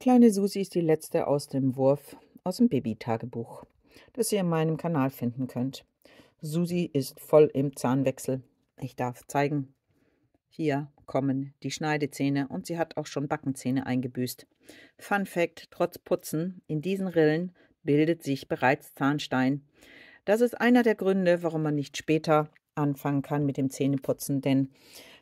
Kleine Susi ist die letzte aus dem Wurf aus dem Babytagebuch, das ihr in meinem Kanal finden könnt. Susi ist voll im Zahnwechsel. Ich darf zeigen, hier kommen die Schneidezähne und sie hat auch schon Backenzähne eingebüßt. Fun Fact: Trotz Putzen in diesen Rillen bildet sich bereits Zahnstein. Das ist einer der Gründe, warum man nicht später anfangen kann mit dem Zähneputzen, denn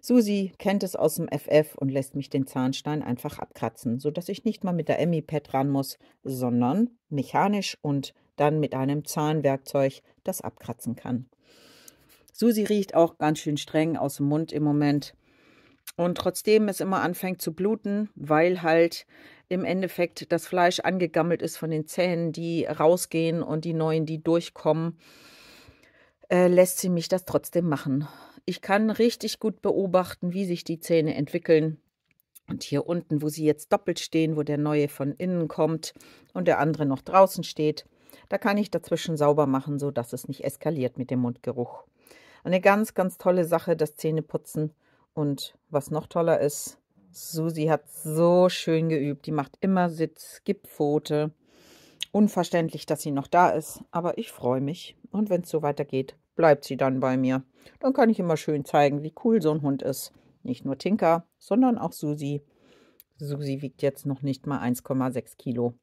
Susi kennt es aus dem FF und lässt mich den Zahnstein einfach abkratzen, sodass ich nicht mal mit der Emmy-Pad ran muss, sondern mechanisch und dann mit einem Zahnwerkzeug das abkratzen kann. Susi riecht auch ganz schön streng aus dem Mund im Moment. Und trotzdem es immer anfängt zu bluten, weil halt im Endeffekt das Fleisch angegammelt ist von den Zähnen, die rausgehen und die neuen, die durchkommen. Äh, lässt sie mich das trotzdem machen. Ich kann richtig gut beobachten, wie sich die Zähne entwickeln. Und hier unten, wo sie jetzt doppelt stehen, wo der neue von innen kommt und der andere noch draußen steht, da kann ich dazwischen sauber machen, sodass es nicht eskaliert mit dem Mundgeruch. Eine ganz, ganz tolle Sache, das Zähneputzen. Und was noch toller ist, Susi hat so schön geübt. Die macht immer Sitz, gibt Pfote. Unverständlich, dass sie noch da ist, aber ich freue mich. Und wenn es so weitergeht, bleibt sie dann bei mir. Dann kann ich immer schön zeigen, wie cool so ein Hund ist. Nicht nur Tinker, sondern auch Susi. Susi wiegt jetzt noch nicht mal 1,6 Kilo.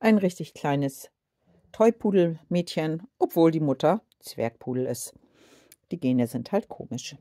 Ein richtig kleines Toypudelmädchen, obwohl die Mutter Zwergpudel ist. Die Gene sind halt komisch.